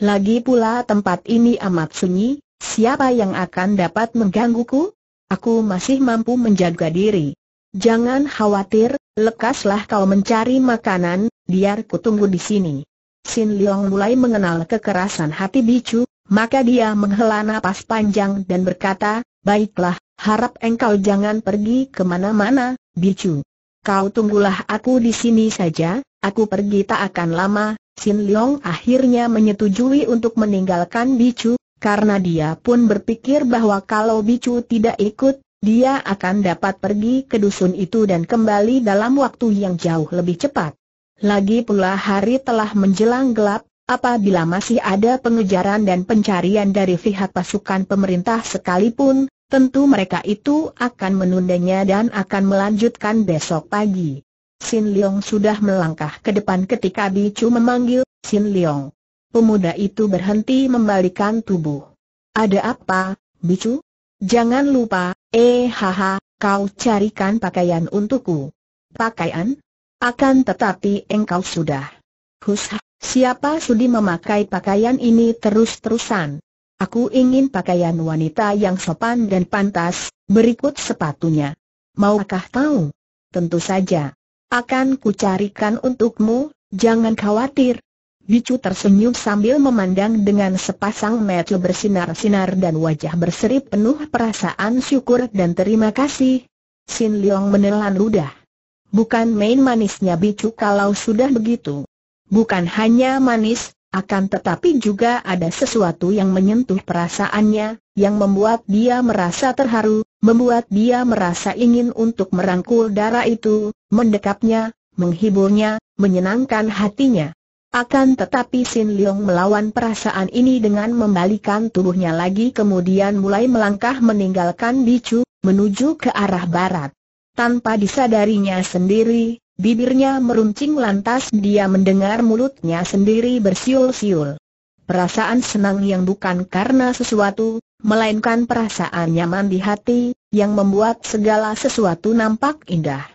Lagi pula tempat ini amat sunyi, siapa yang akan dapat menggangguku? Aku masih mampu menjaga diri. Jangan khawatir, lekaslah kau mencari makanan, biar ku tunggu di sini. Sin Leong mulai mengenal kekerasan hati Bicu, maka dia menghela nafas panjang dan berkata, Baiklah, harap engkau jangan pergi kemana-mana, Bicu. Kau tunggulah aku di sini saja, aku pergi tak akan lama, Sin Leong akhirnya menyetujui untuk meninggalkan Bicu, karena dia pun berpikir bahwa kalau Bicu tidak ikut, dia akan dapat pergi ke dusun itu dan kembali dalam waktu yang jauh lebih cepat. Lagi pula hari telah menjelang gelap, apabila masih ada pengejaran dan pencarian dari pihak pasukan pemerintah sekalipun, tentu mereka itu akan menundanya dan akan melanjutkan besok pagi. Sin Leong sudah melangkah ke depan ketika Bicu memanggil, Sin Leong. Pemuda itu berhenti membalikan tubuh. Ada apa, Bicu? Jangan lupa, eh haha, kau carikan pakaian untukku. Pakaian? Akan tetapi engkau sudah. Husha, siapa sudi memakai pakaian ini terus-terusan? Aku ingin pakaian wanita yang sopan dan pantas, berikut sepatunya. Maukah kau? Tentu saja. Akan kucarikan untukmu, jangan khawatir. Bicu tersenyum sambil memandang dengan sepasang mata bersinar-sinar dan wajah berseri penuh perasaan syukur dan terima kasih. Sin Liang menelan ludah. Bukan main manisnya Bicu kalau sudah begitu. Bukan hanya manis, akan tetapi juga ada sesuatu yang menyentuh perasaannya, yang membuat dia merasa terharu, membuat dia merasa ingin untuk merangkul darah itu, mendekapnya, menghiburnya, menyenangkan hatinya. Akan tetapi Sin Leong melawan perasaan ini dengan membalikan tubuhnya lagi kemudian mulai melangkah meninggalkan Bicu, menuju ke arah barat. Tanpa disadarinya sendiri, bibirnya meruncing lantas dia mendengar mulutnya sendiri bersiul-siul. Perasaan senang yang bukan karena sesuatu, melainkan perasaan nyaman di hati, yang membuat segala sesuatu nampak indah.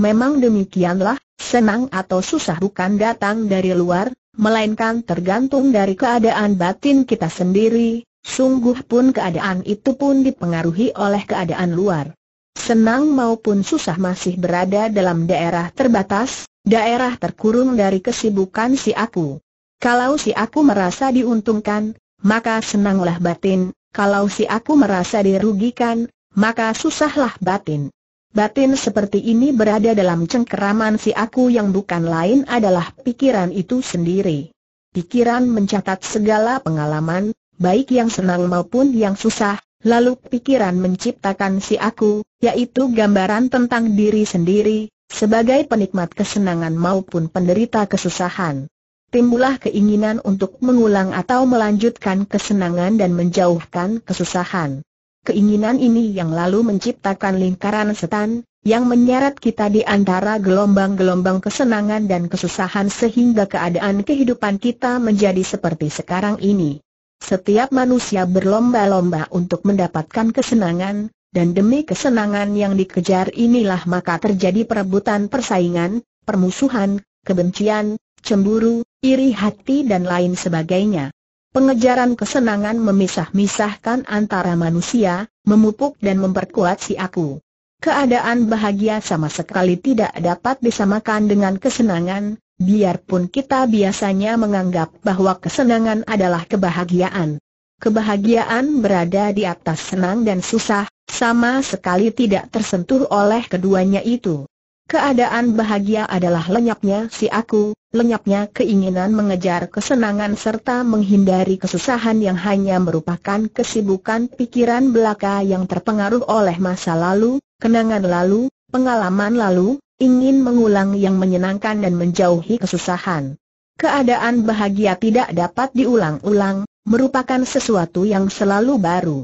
Memang demikianlah, senang atau susah bukan datang dari luar, melainkan tergantung dari keadaan batin kita sendiri, sungguh pun keadaan itu pun dipengaruhi oleh keadaan luar. Senang maupun susah masih berada dalam daerah terbatas, daerah terkurung dari kesibukan si aku. Kalau si aku merasa diuntungkan, maka senanglah batin, kalau si aku merasa dirugikan, maka susahlah batin. Batin seperti ini berada dalam cengkeraman si aku yang bukan lain adalah pikiran itu sendiri. Pikiran mencatat segala pengalaman, baik yang senang maupun yang susah, lalu pikiran menciptakan si aku, yaitu gambaran tentang diri sendiri, sebagai penikmat kesenangan maupun penderita kesusahan. Timbulah keinginan untuk mengulang atau melanjutkan kesenangan dan menjauhkan kesusahan. Keinginan ini yang lalu menciptakan lingkaran setan, yang menyeret kita di antara gelombang-gelombang kesenangan dan kesusahan sehingga keadaan kehidupan kita menjadi seperti sekarang ini. Setiap manusia berlomba-lomba untuk mendapatkan kesenangan, dan demi kesenangan yang dikejar inilah maka terjadi perebutan persaingan, permusuhan, kebencian, cemburu, iri hati dan lain sebagainya. Pengejaran kesenangan memisah-misahkan antara manusia, memupuk dan memperkuat si aku. Keadaan bahagia sama sekali tidak dapat disamakan dengan kesenangan, biarpun kita biasanya menganggap bahwa kesenangan adalah kebahagiaan. Kebahagiaan berada di atas senang dan susah, sama sekali tidak tersentuh oleh keduanya itu. Keadaan bahagia adalah lenyapnya si aku, lenyapnya keinginan mengejar kesenangan serta menghindari kesusahan yang hanya merupakan kesibukan pikiran belaka yang terpengaruh oleh masa lalu, kenangan lalu, pengalaman lalu, ingin mengulang yang menyenangkan dan menjauhi kesusahan. Keadaan bahagia tidak dapat diulang-ulang, merupakan sesuatu yang selalu baru.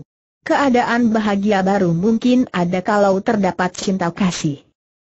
Keadaan bahagia baru mungkin ada kalau terdapat cinta kasih.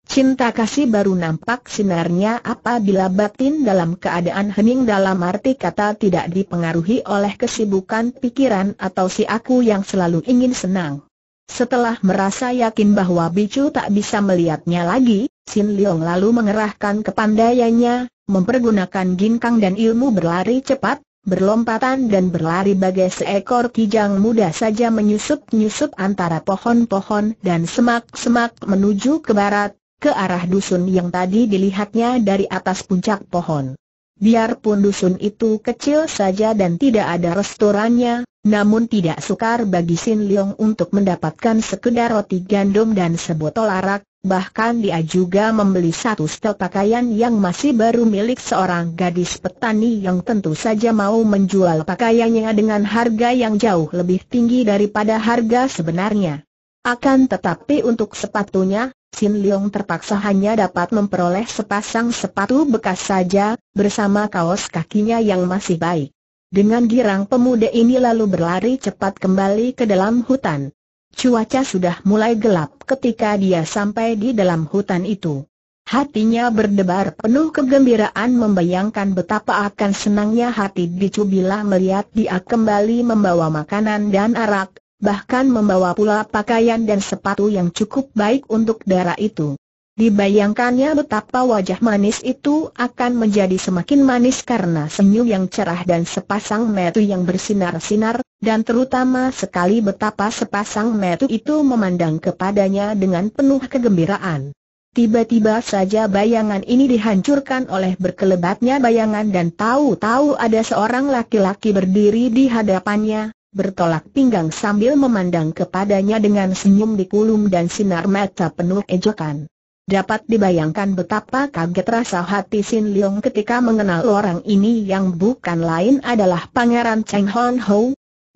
Cinta kasih baru nampak sinarnya apabila batin dalam keadaan hening dalam arti kata tidak dipengaruhi oleh kesibukan pikiran atau si aku yang selalu ingin senang. Setelah merasa yakin bahwa Bicu tak bisa melihatnya lagi, Sin Leong lalu mengerahkan kepandaiannya, mempergunakan ginkang dan ilmu berlari cepat, berlompatan dan berlari bagai seekor kijang muda saja menyusup-nyusup antara pohon-pohon dan semak-semak menuju ke barat, ke arah dusun yang tadi dilihatnya dari atas puncak pohon. Biarpun dusun itu kecil saja dan tidak ada restorannya, namun tidak sukar bagi Sin Leong untuk mendapatkan sekedar roti gandum dan sebotol arak, bahkan dia juga membeli satu setel pakaian yang masih baru milik seorang gadis petani yang tentu saja mau menjual pakaiannya dengan harga yang jauh lebih tinggi daripada harga sebenarnya. Akan tetapi untuk sepatunya, Sin Leong terpaksa hanya dapat memperoleh sepasang sepatu bekas saja, bersama kaos kakinya yang masih baik. Dengan girang pemuda ini lalu berlari cepat kembali ke dalam hutan. Cuaca sudah mulai gelap ketika dia sampai di dalam hutan itu. Hatinya berdebar penuh kegembiraan membayangkan betapa akan senangnya hati Bicu melihat dia kembali membawa makanan dan arak, bahkan membawa pula pakaian dan sepatu yang cukup baik untuk darah itu. Dibayangkannya betapa wajah manis itu akan menjadi semakin manis karena senyum yang cerah dan sepasang metu yang bersinar-sinar, dan terutama sekali betapa sepasang metu itu memandang kepadanya dengan penuh kegembiraan. Tiba-tiba saja bayangan ini dihancurkan oleh berkelebatnya bayangan dan tahu-tahu ada seorang laki-laki berdiri di hadapannya, bertolak pinggang sambil memandang kepadanya dengan senyum di kulum dan sinar mata penuh ejekan. Dapat dibayangkan betapa kaget rasa hati Sin Leong ketika mengenal orang ini yang bukan lain adalah Pangeran Cheng Hon Ho.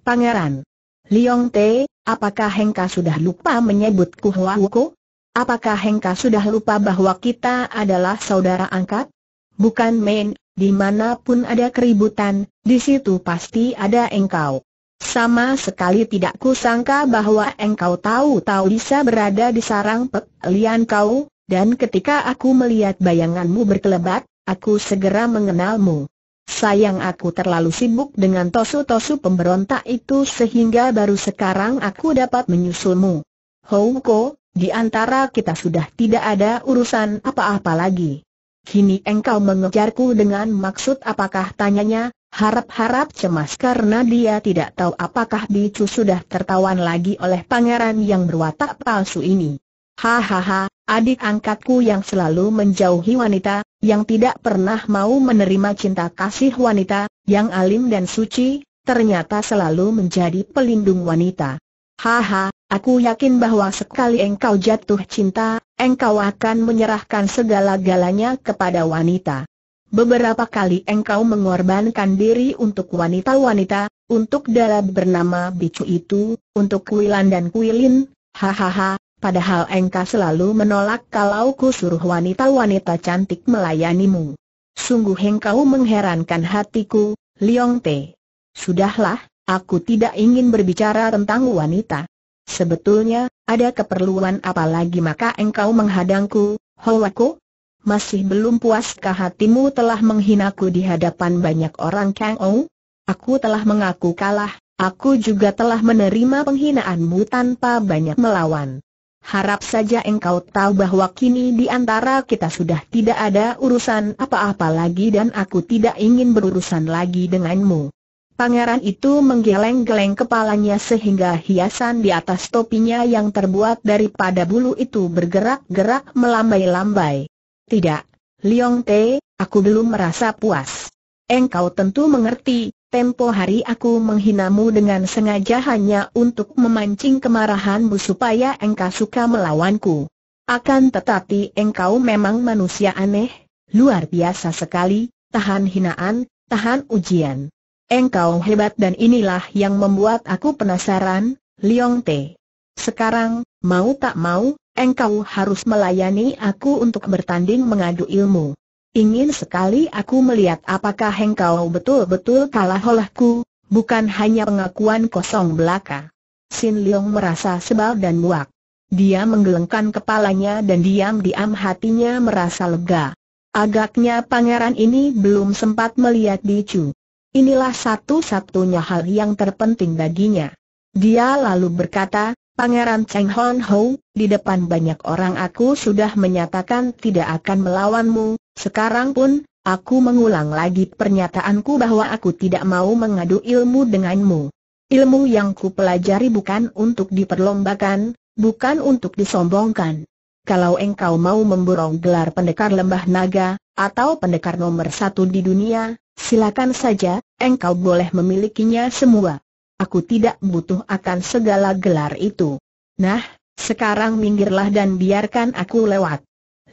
Pangeran Leong Te, apakah Hengka sudah lupa menyebutku Hua Wuko? Apakah Hengka sudah lupa bahwa kita adalah saudara angkat? Bukan main, dimanapun ada keributan, di situ pasti ada engkau. Sama sekali tidak kusangka bahwa engkau tahu-tahu bisa berada di sarang lian kau, dan ketika aku melihat bayanganmu berkelebat, aku segera mengenalmu. Sayang aku terlalu sibuk dengan tosu-tosu pemberontak itu sehingga baru sekarang aku dapat menyusulmu. Houko, di antara kita sudah tidak ada urusan apa-apa lagi. Kini engkau mengejarku dengan maksud apakah tanyanya, Harap-harap cemas karena dia tidak tahu apakah Bicu sudah tertawan lagi oleh pangeran yang berwatak palsu ini. Hahaha, adik angkatku yang selalu menjauhi wanita, yang tidak pernah mau menerima cinta kasih wanita, yang alim dan suci, ternyata selalu menjadi pelindung wanita. Haha, aku yakin bahwa sekali engkau jatuh cinta, engkau akan menyerahkan segala-galanya kepada wanita. Beberapa kali engkau mengorbankan diri untuk wanita-wanita, untuk dalam bernama Bicu itu, untuk Kuilan dan Kuilin, hahaha, padahal engkau selalu menolak kalau ku suruh wanita-wanita cantik melayanimu. Sungguh engkau mengherankan hatiku, Liong Te. Sudahlah, aku tidak ingin berbicara tentang wanita. Sebetulnya, ada keperluan apa lagi maka engkau menghadangku, Howako? masih belum puaskah hatimu telah menghinaku di hadapan banyak orang Kang Ou? Aku telah mengaku kalah, aku juga telah menerima penghinaanmu tanpa banyak melawan. Harap saja engkau tahu bahwa kini di antara kita sudah tidak ada urusan apa-apa lagi dan aku tidak ingin berurusan lagi denganmu. Pangeran itu menggeleng-geleng kepalanya sehingga hiasan di atas topinya yang terbuat daripada bulu itu bergerak-gerak melambai-lambai. Tidak, Liong Te, aku belum merasa puas. Engkau tentu mengerti, tempo hari aku menghinamu dengan sengaja hanya untuk memancing kemarahanmu supaya engkau suka melawanku. Akan tetapi engkau memang manusia aneh, luar biasa sekali, tahan hinaan, tahan ujian. Engkau hebat dan inilah yang membuat aku penasaran, Liong Te. Sekarang, mau tak mau, Engkau harus melayani aku untuk bertanding mengadu ilmu. Ingin sekali aku melihat apakah engkau betul-betul kalah olehku, bukan hanya pengakuan kosong belaka. Sin Leong merasa sebal dan muak. Dia menggelengkan kepalanya dan diam-diam hatinya merasa lega. Agaknya pangeran ini belum sempat melihat Bicu. Inilah satu-satunya hal yang terpenting baginya. Dia lalu berkata, Pangeran Cheng Hon Ho, di depan banyak orang aku sudah menyatakan tidak akan melawanmu, sekarang pun, aku mengulang lagi pernyataanku bahwa aku tidak mau mengadu ilmu denganmu. Ilmu yang ku pelajari bukan untuk diperlombakan, bukan untuk disombongkan. Kalau engkau mau memborong gelar pendekar lembah naga, atau pendekar nomor satu di dunia, silakan saja, engkau boleh memilikinya semua. Aku tidak butuh akan segala gelar itu. Nah, sekarang minggirlah dan biarkan aku lewat.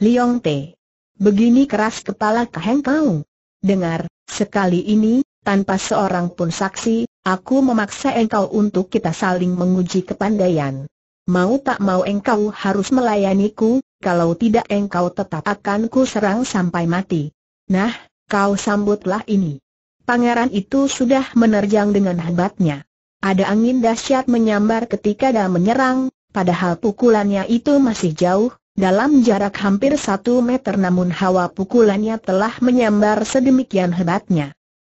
Liong Te. Begini keras kepala kaheng kau. Dengar, sekali ini, tanpa seorang pun saksi, aku memaksa engkau untuk kita saling menguji kepandaian. Mau tak mau engkau harus melayaniku, kalau tidak engkau tetap akan ku serang sampai mati. Nah, kau sambutlah ini. Pangeran itu sudah menerjang dengan hebatnya. Ada angin dahsyat menyambar ketika dia menyerang, padahal pukulannya itu masih jauh, dalam jarak hampir satu meter namun hawa pukulannya telah menyambar sedemikian hebatnya.